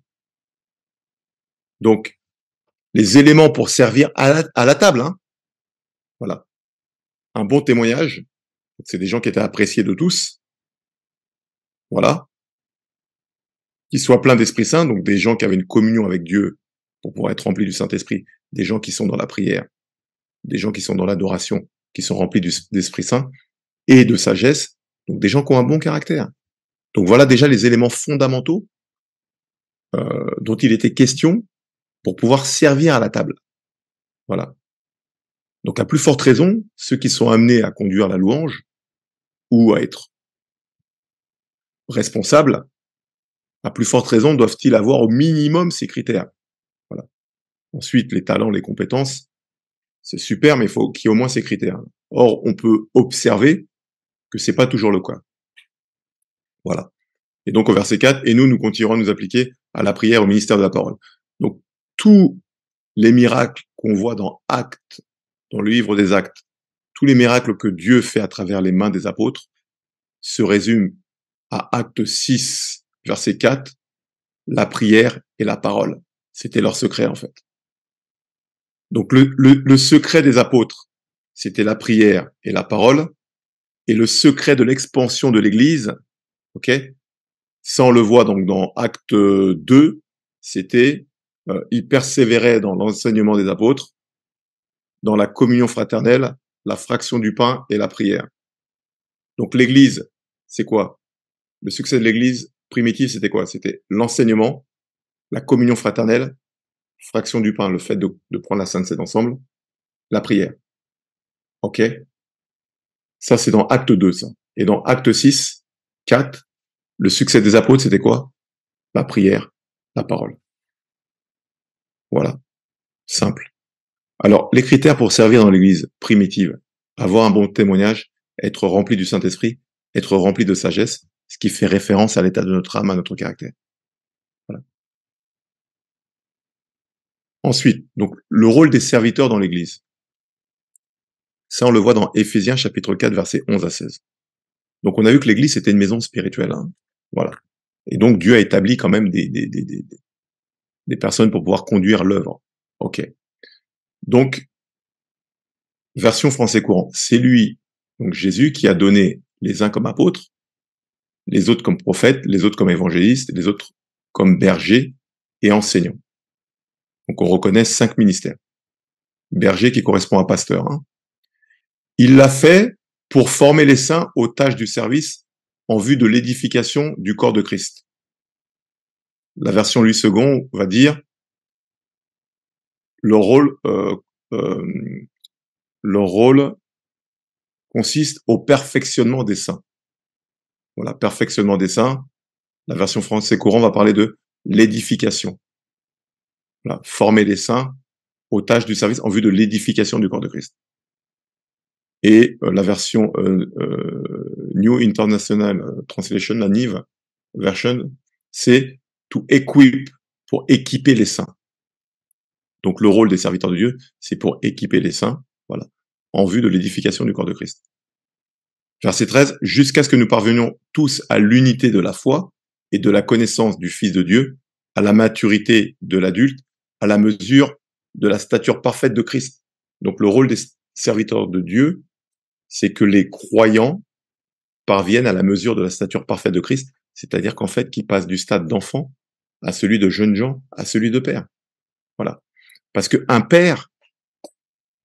Donc, les éléments pour servir à la, table, hein, voilà. Un bon témoignage, c'est des gens qui étaient appréciés de tous, voilà. Qu'ils soient pleins d'Esprit Saint, donc des gens qui avaient une communion avec Dieu pour pouvoir être remplis du Saint-Esprit, des gens qui sont dans la prière, des gens qui sont dans l'adoration, qui sont remplis d'Esprit Saint, et de sagesse, donc des gens qui ont un bon caractère. Donc voilà déjà les éléments fondamentaux euh, dont il était question pour pouvoir servir à la table. Voilà. Donc à plus forte raison, ceux qui sont amenés à conduire la louange ou à être responsables, à plus forte raison doivent-ils avoir au minimum ces critères. Voilà. Ensuite, les talents, les compétences, c'est super, mais faut il faut qu'il y ait au moins ces critères. Or, on peut observer que c'est pas toujours le cas. Voilà. Et donc au verset 4, et nous, nous continuerons à nous appliquer à la prière, au ministère de la parole. Donc tous les miracles qu'on voit dans Actes, dans le livre des Actes, tous les miracles que Dieu fait à travers les mains des apôtres se résument à Actes 6, verset 4, la prière et la parole. C'était leur secret en fait. Donc le secret des apôtres, c'était la prière et la parole. Et le secret de l'expansion de l'Église, ok, ça on le voit donc dans Acte 2, c'était euh, il persévérait dans l'enseignement des apôtres, dans la communion fraternelle, la fraction du pain et la prière. Donc l'Église, c'est quoi Le succès de l'Église primitive, c'était quoi C'était l'enseignement, la communion fraternelle, fraction du pain, le fait de, prendre la Sainte sainte ensemble, la prière. Ok ça, c'est dans acte 2, ça. Et dans acte 6, 4, le succès des apôtres, c'était quoi La prière, la parole. Voilà. Simple. Alors, les critères pour servir dans l'Église primitive, avoir un bon témoignage, être rempli du Saint-Esprit, être rempli de sagesse, ce qui fait référence à l'état de notre âme, à notre caractère. Ensuite, donc le rôle des serviteurs dans l'Église. Ça, on le voit dans Éphésiens chapitre 4, versets 11 à 16. Donc on a vu que l'Église, c'était une maison spirituelle. Hein. Voilà. Et donc Dieu a établi quand même des, des, des, des, des personnes pour pouvoir conduire l'œuvre. OK. Donc, version français courant, c'est lui, donc Jésus, qui a donné les uns comme apôtres, les autres comme prophètes, les autres comme évangélistes, les autres comme bergers et enseignants. Donc on reconnaît cinq ministères. Berger qui correspond à pasteur, hein. Il l'a fait pour former les saints aux tâches du service en vue de l'édification du corps de Christ. La version Louis II va dire le rôle, euh, euh, rôle consiste au perfectionnement des saints. Voilà, perfectionnement des saints. La version française courant va parler de l'édification. Voilà, former les saints aux tâches du service en vue de l'édification du corps de Christ et euh, la version euh, euh, New International Translation, la NIV version, c'est to equip, pour équiper les saints. Donc le rôle des serviteurs de Dieu, c'est pour équiper les saints, voilà, en vue de l'édification du corps de Christ. Verset 13, jusqu'à ce que nous parvenions tous à l'unité de la foi et de la connaissance du Fils de Dieu, à la maturité de l'adulte, à la mesure de la stature parfaite de Christ. Donc le rôle des serviteurs de Dieu, c'est que les croyants parviennent à la mesure de la stature parfaite de Christ, c'est-à-dire qu'en fait, qu'ils passent du stade d'enfant à celui de jeunes gens, à celui de père. Voilà. Parce qu'un père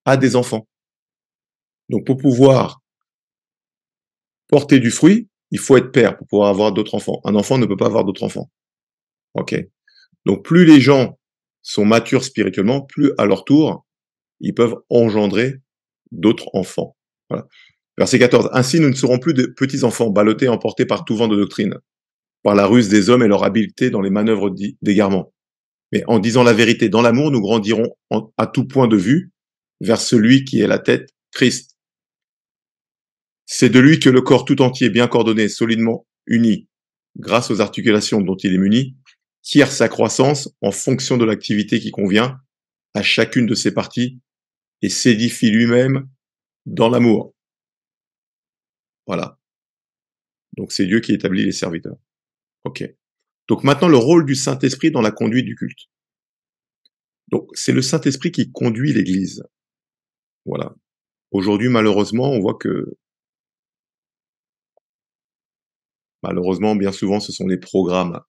a des enfants. Donc pour pouvoir porter du fruit, il faut être père pour pouvoir avoir d'autres enfants. Un enfant ne peut pas avoir d'autres enfants. OK. Donc plus les gens sont matures spirituellement, plus à leur tour, ils peuvent engendrer d'autres enfants. Verset 14. Ainsi, nous ne serons plus de petits enfants ballottés, emportés par tout vent de doctrine, par la ruse des hommes et leur habileté dans les manœuvres d'égarement. Mais en disant la vérité dans l'amour, nous grandirons à tout point de vue vers celui qui est la tête, Christ. C'est de lui que le corps tout entier, bien coordonné, solidement uni, grâce aux articulations dont il est muni, tire sa croissance en fonction de l'activité qui convient à chacune de ses parties et s'édifie lui-même dans l'amour. Voilà. Donc c'est Dieu qui établit les serviteurs. OK. Donc maintenant le rôle du Saint-Esprit dans la conduite du culte. Donc c'est le Saint-Esprit qui conduit l'Église. Voilà. Aujourd'hui malheureusement on voit que malheureusement bien souvent ce sont les programmes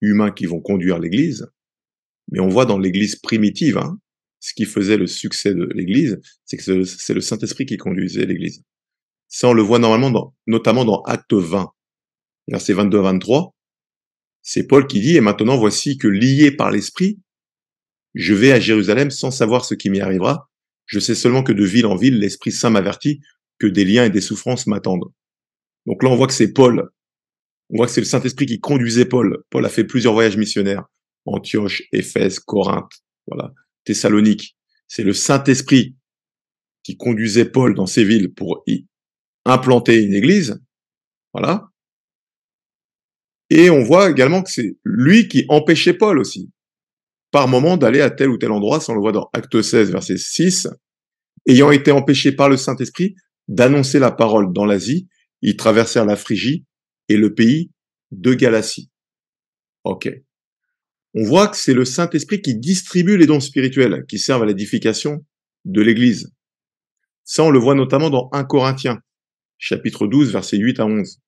humains qui vont conduire l'Église. Mais on voit dans l'Église primitive, hein, ce qui faisait le succès de l'Église, c'est que c'est le Saint-Esprit qui conduisait l'Église. Ça, on le voit normalement, dans, notamment dans Acte 20, verset 22-23. C'est Paul qui dit, et maintenant voici que lié par l'Esprit, je vais à Jérusalem sans savoir ce qui m'y arrivera. Je sais seulement que de ville en ville, l'Esprit Saint m'avertit que des liens et des souffrances m'attendent. Donc là, on voit que c'est Paul. On voit que c'est le Saint-Esprit qui conduisait Paul. Paul a fait plusieurs voyages missionnaires. Antioche, Éphèse, Corinthe. Voilà. Thessalonique, c'est le Saint-Esprit qui conduisait Paul dans ces villes pour y implanter une église. Voilà. Et on voit également que c'est lui qui empêchait Paul aussi, par moment, d'aller à tel ou tel endroit, ça on le voit dans Acte 16, verset 6, ayant été empêché par le Saint-Esprit d'annoncer la parole dans l'Asie, ils traversèrent la Phrygie et le pays de Galatie. OK on voit que c'est le Saint-Esprit qui distribue les dons spirituels qui servent à l'édification de l'Église. Ça, on le voit notamment dans 1 Corinthiens, chapitre 12, versets 8 à 11.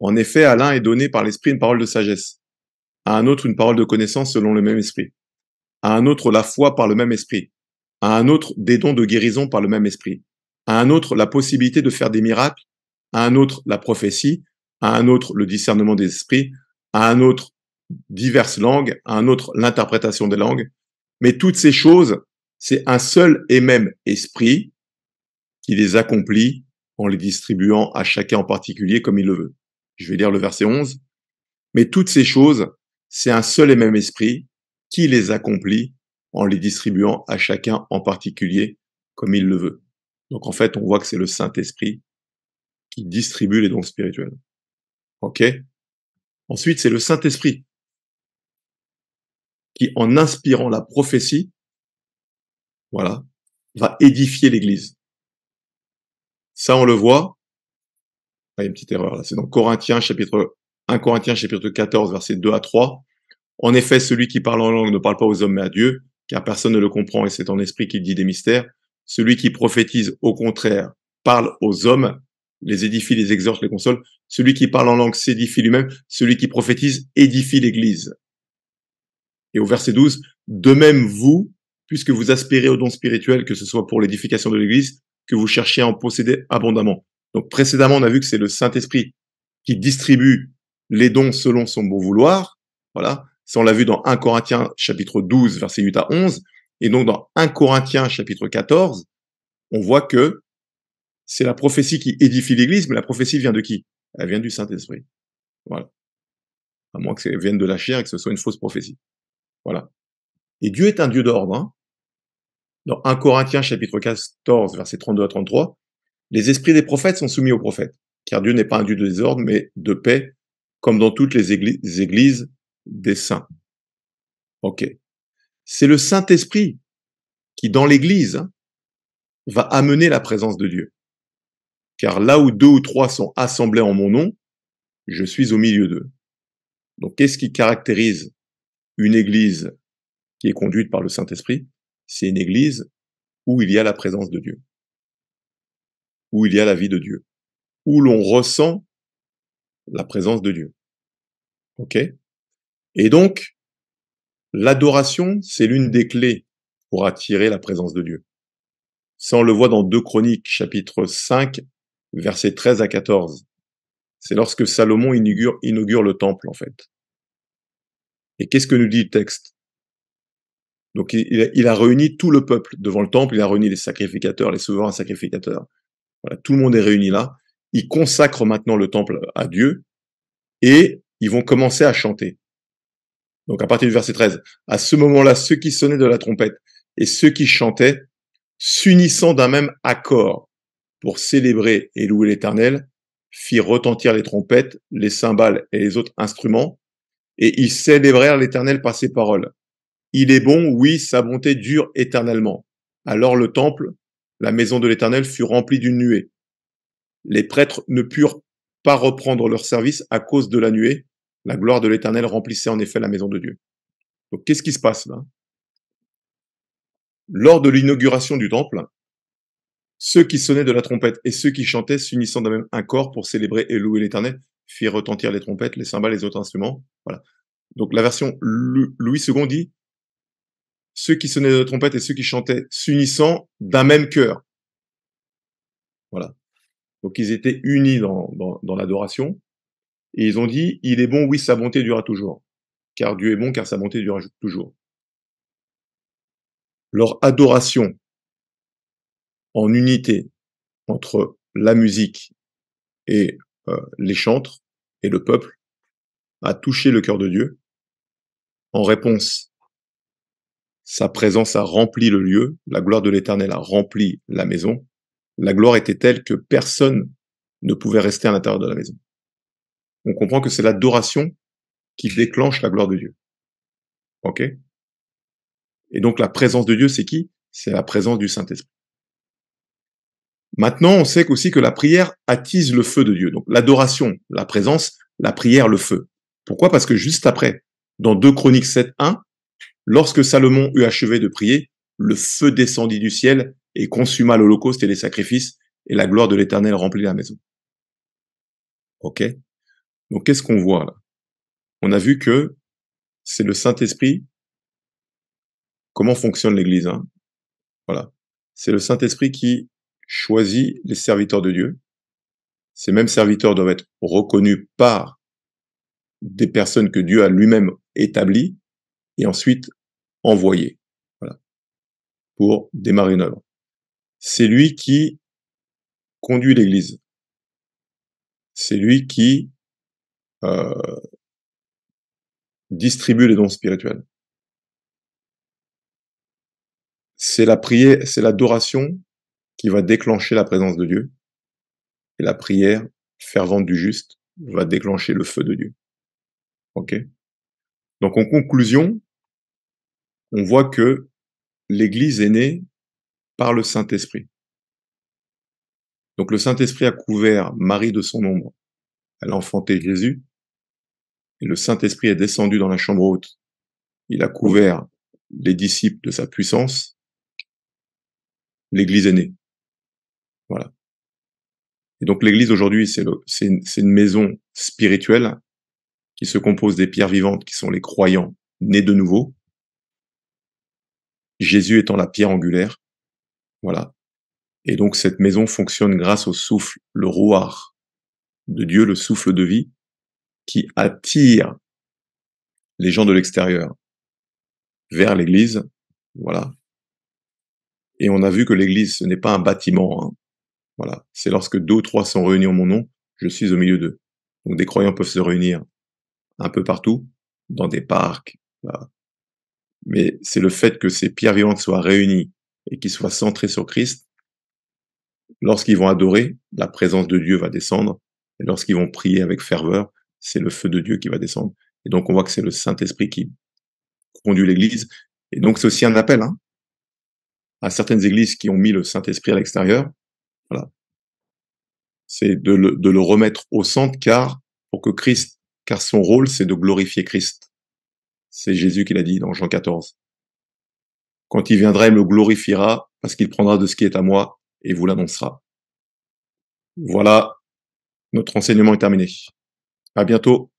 En effet, à l'un est donné par l'Esprit une parole de sagesse, à un autre une parole de connaissance selon le même Esprit, à un autre la foi par le même Esprit, à un autre des dons de guérison par le même Esprit, à un autre la possibilité de faire des miracles, à un autre la prophétie, à un autre le discernement des esprits, à un autre diverses langues, un autre l'interprétation des langues, mais toutes ces choses, c'est un seul et même esprit qui les accomplit en les distribuant à chacun en particulier comme il le veut. Je vais lire le verset 11. Mais toutes ces choses, c'est un seul et même esprit qui les accomplit en les distribuant à chacun en particulier comme il le veut. Donc en fait, on voit que c'est le Saint-Esprit qui distribue les dons spirituels. OK Ensuite, c'est le Saint-Esprit qui, en inspirant la prophétie, voilà, va édifier l'Église. Ça, on le voit. Ah, il y a une petite erreur là. C'est dans Corinthiens chapitre 1 Corinthiens chapitre 14 versets 2 à 3. En effet, celui qui parle en langue ne parle pas aux hommes mais à Dieu, car personne ne le comprend et c'est en esprit qu'il dit des mystères. Celui qui prophétise, au contraire, parle aux hommes, les édifie, les exhorte, les console. Celui qui parle en langue s'édifie lui-même. Celui qui prophétise édifie l'Église. Et au verset 12, de même vous, puisque vous aspirez aux dons spirituels, que ce soit pour l'édification de l'Église, que vous cherchiez à en posséder abondamment. Donc précédemment, on a vu que c'est le Saint-Esprit qui distribue les dons selon son bon vouloir. Voilà, ça on l'a vu dans 1 Corinthiens chapitre 12, verset 8 à 11. Et donc dans 1 Corinthiens chapitre 14, on voit que c'est la prophétie qui édifie l'Église, mais la prophétie vient de qui Elle vient du Saint-Esprit. Voilà. À moins que ça vienne de la chair et que ce soit une fausse prophétie. Voilà. Et Dieu est un Dieu d'ordre. Hein. Dans 1 Corinthiens chapitre 14, verset 32 à 33, les esprits des prophètes sont soumis aux prophètes, car Dieu n'est pas un Dieu de désordre, mais de paix, comme dans toutes les églises des saints. Ok. C'est le Saint-Esprit qui, dans l'Église, hein, va amener la présence de Dieu. Car là où deux ou trois sont assemblés en mon nom, je suis au milieu d'eux. Donc, qu'est-ce qui caractérise une église qui est conduite par le Saint-Esprit, c'est une église où il y a la présence de Dieu, où il y a la vie de Dieu, où l'on ressent la présence de Dieu. OK Et donc, l'adoration, c'est l'une des clés pour attirer la présence de Dieu. Ça, on le voit dans deux Chroniques, chapitre 5, versets 13 à 14. C'est lorsque Salomon inaugure le temple, en fait. Et qu'est-ce que nous dit le texte Donc il, a réuni tout le peuple devant le temple, il a réuni les sacrificateurs, les souverains sacrificateurs. Voilà, tout le monde est réuni là. Ils consacrent maintenant le temple à Dieu et ils vont commencer à chanter. Donc à partir du verset 13, à ce moment-là, ceux qui sonnaient de la trompette et ceux qui chantaient, s'unissant d'un même accord pour célébrer et louer l'Éternel, firent retentir les trompettes, les cymbales et les autres instruments, et ils célébrèrent l'Éternel par ses paroles. Il est bon, oui, sa bonté dure éternellement. Alors le temple, la maison de l'Éternel, fut remplie d'une nuée. Les prêtres ne purent pas reprendre leur service à cause de la nuée. La gloire de l'Éternel remplissait en effet la maison de Dieu. Donc qu'est-ce qui se passe là Lors de l'inauguration du temple, ceux qui sonnaient de la trompette et ceux qui chantaient s'unissant d'un même un corps pour célébrer et louer l'Éternel firent retentir les trompettes, les cymbales, les autres instruments. Voilà. Donc la version Louis II dit ceux qui sonnaient de la trompette et ceux qui chantaient s'unissant d'un même cœur. Voilà. Donc ils étaient unis dans, dans l'adoration et ils ont dit il est bon, oui, sa bonté durera toujours, car Dieu est bon, car sa bonté durera toujours. Leur adoration en unité entre la musique et euh, les chantres et le peuple a touché le cœur de Dieu. En réponse, sa présence a rempli le lieu, la gloire de l'Éternel a rempli la maison. La gloire était telle que personne ne pouvait rester à l'intérieur de la maison. On comprend que c'est l'adoration qui déclenche la gloire de Dieu. OK Et donc la présence de Dieu, c'est qui C'est la présence du Saint-Esprit. Maintenant, on sait aussi que la prière attise le feu de Dieu. Donc l'adoration, la présence, la prière, le feu. Pourquoi Parce que juste après, dans 2 Chroniques 7, lorsque Salomon eut achevé de prier, le feu descendit du ciel et consuma l'holocauste et les sacrifices, et la gloire de l'Éternel remplit la maison. Ok Donc qu'est-ce qu'on voit là On a vu que c'est le Saint-Esprit. Comment fonctionne l'Église hein Voilà. C'est le Saint-Esprit qui choisit les serviteurs de Dieu. Ces mêmes serviteurs doivent être reconnus par des personnes que Dieu a lui-même établies et ensuite envoyées pour démarrer une œuvre. C'est lui qui conduit l'Église. C'est lui qui euh, distribue les dons spirituels. C'est la prière, c'est l'adoration qui va déclencher la présence de Dieu. Et la prière fervente du juste va déclencher le feu de Dieu. OK Donc en conclusion, on voit que l'Église est née par le Saint-Esprit. Donc le Saint-Esprit a couvert Marie de son ombre. Elle a enfanté Jésus. Et le Saint-Esprit est descendu dans la chambre haute. Il a couvert les disciples de sa puissance. L'Église est née. Voilà. Et donc l'Église aujourd'hui, c'est une, une maison spirituelle qui se compose des pierres vivantes, qui sont les croyants nés de nouveau. Jésus étant la pierre angulaire. Voilà. Et donc cette maison fonctionne grâce au souffle, le rouard de Dieu, le souffle de vie, qui attire les gens de l'extérieur vers l'Église. Voilà. Et on a vu que l'Église, ce n'est pas un bâtiment. Hein. Voilà. C'est lorsque deux ou trois sont réunis en mon nom, je suis au milieu d'eux. Donc des croyants peuvent se réunir un peu partout, dans des parcs. Voilà. Mais c'est le fait que ces pierres vivantes soient réunies et qu'ils soient centrés sur Christ. Lorsqu'ils vont adorer, la présence de Dieu va descendre. Et lorsqu'ils vont prier avec ferveur, c'est le feu de Dieu qui va descendre. Et donc on voit que c'est le Saint-Esprit qui conduit l'Église. Et donc c'est aussi un appel hein, à certaines églises qui ont mis le Saint-Esprit à l'extérieur, voilà. C'est de le, remettre au centre, car pour que Christ, car son rôle, c'est de glorifier Christ. C'est Jésus qui l'a dit dans Jean 14. Quand il viendra, il me glorifiera parce qu'il prendra de ce qui est à moi et vous l'annoncera. Voilà, notre enseignement est terminé. À bientôt.